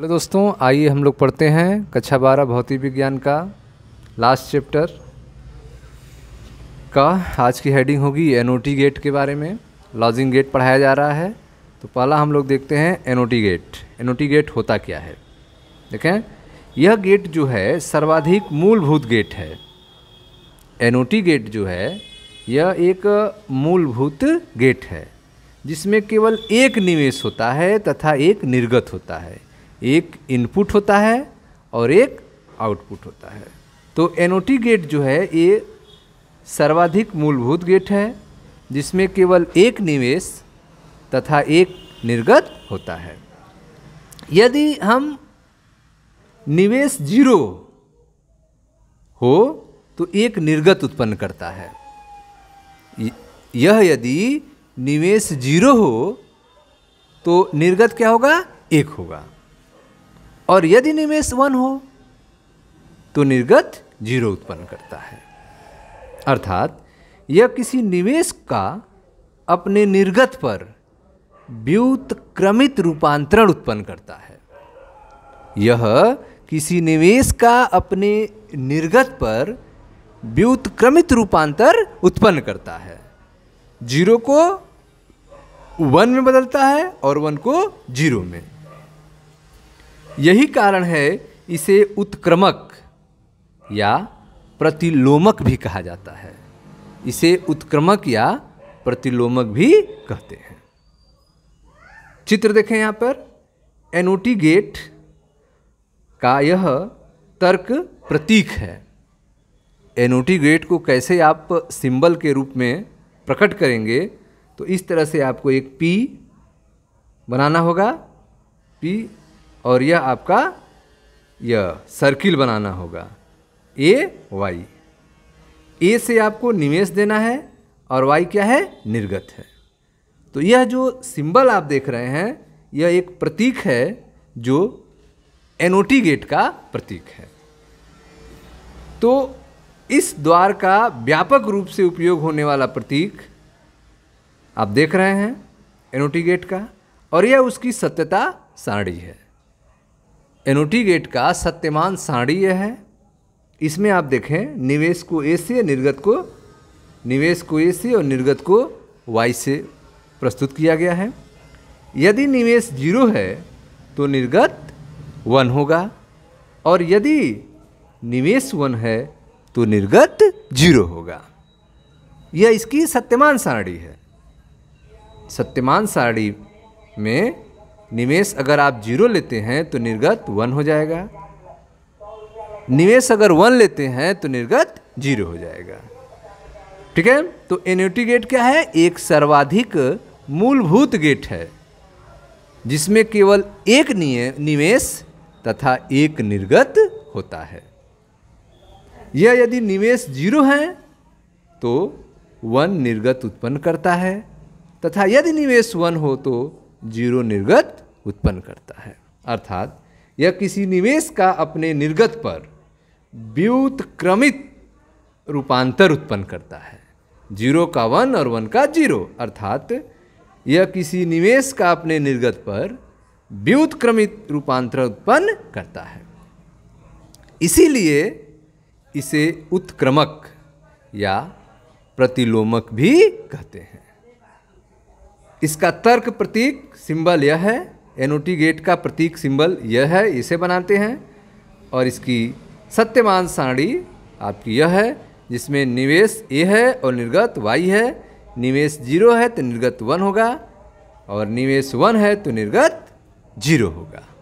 hello दोस्तों आइए हम लोग पढ़ते हैं कक्षा बारह भौतिक विज्ञान का लास्ट चैप्टर का आज की हेडिंग होगी एनओटी गेट के बारे में लॉजिंग गेट पढ़ाया जा रहा है तो पहला हम लोग देखते हैं एनओटी गेट एनओटी गेट होता क्या है देखें यह गेट जो है सर्वाधिक मूलभूत गेट है एनओटी गेट जो है यह एक मूलभूत गेट है जिसमें केवल एक निवेश होता है तथा एक निर्गत होता है एक इनपुट होता है और एक आउटपुट होता है तो एनओटी गेट जो है ये सर्वाधिक मूलभूत गेट है जिसमें केवल एक निवेश तथा एक निर्गत होता है यदि हम निवेश जीरो हो तो एक निर्गत उत्पन्न करता है यह यदि निवेश जीरो हो तो निर्गत क्या होगा एक होगा और यदि निवेश वन हो तो निर्गत जीरो उत्पन्न करता है अर्थात यह किसी निवेश का अपने निर्गत पर व्युतक्रमित रूपांतरण उत्पन्न करता है यह किसी निवेश का अपने निर्गत पर व्युतक्रमित रूपांतर उत्पन्न करता है जीरो को वन में बदलता है और वन को जीरो में यही कारण है इसे उत्क्रमक या प्रतिलोमक भी कहा जाता है इसे उत्क्रमक या प्रतिलोमक भी कहते हैं चित्र देखें यहाँ पर एनोटी गेट का यह तर्क प्रतीक है एनोटी गेट को कैसे आप सिंबल के रूप में प्रकट करेंगे तो इस तरह से आपको एक पी बनाना होगा पी और यह आपका यह सर्किल बनाना होगा ए वाई ए से आपको निवेश देना है और वाई क्या है निर्गत है तो यह जो सिंबल आप देख रहे हैं यह एक प्रतीक है जो एनओटी गेट का प्रतीक है तो इस द्वार का व्यापक रूप से उपयोग होने वाला प्रतीक आप देख रहे हैं एनओटी गेट का और यह उसकी सत्यता सारणी है एनोटी गेट का सत्यमान साड़ी यह है इसमें आप देखें निवेश को ए से निर्गत को निवेश को ए से और निर्गत को वाई से प्रस्तुत किया गया है यदि निवेश जीरो है तो निर्गत वन होगा और यदि निवेश वन है तो निर्गत जीरो होगा यह इसकी सत्यमान साड़ी है सत्यमान साड़ी में निवेश अगर आप जीरो लेते हैं तो निर्गत वन हो जाएगा निवेश अगर वन लेते हैं तो निर्गत जीरो हो जाएगा ठीक है तो एन्यूटी गेट क्या है एक सर्वाधिक मूलभूत गेट है जिसमें केवल एक निवेश तथा एक निर्गत होता है यह यदि निवेश जीरो है तो वन निर्गत उत्पन्न करता है तथा यदि निवेश वन हो तो जीरो निर्गत उत्पन्न करता है अर्थात यह किसी निवेश का अपने निर्गत पर व्युतक्रमित रूपांतर उत्पन्न करता है जीरो का वन और वन का जीरो अर्थात यह किसी निवेश का अपने निर्गत पर व्युतक्रमित रूपांतर उत्पन्न करता है इसीलिए इसे उत्क्रमक या प्रतिलोमक भी कहते हैं इसका तर्क प्रतीक सिंबल यह है एनोटी गेट का प्रतीक सिंबल यह है इसे बनाते हैं और इसकी सत्यमान सारणी आपकी यह है जिसमें निवेश ए है और निर्गत वाई है निवेश जीरो है तो निर्गत वन होगा और निवेश वन है तो निर्गत जीरो होगा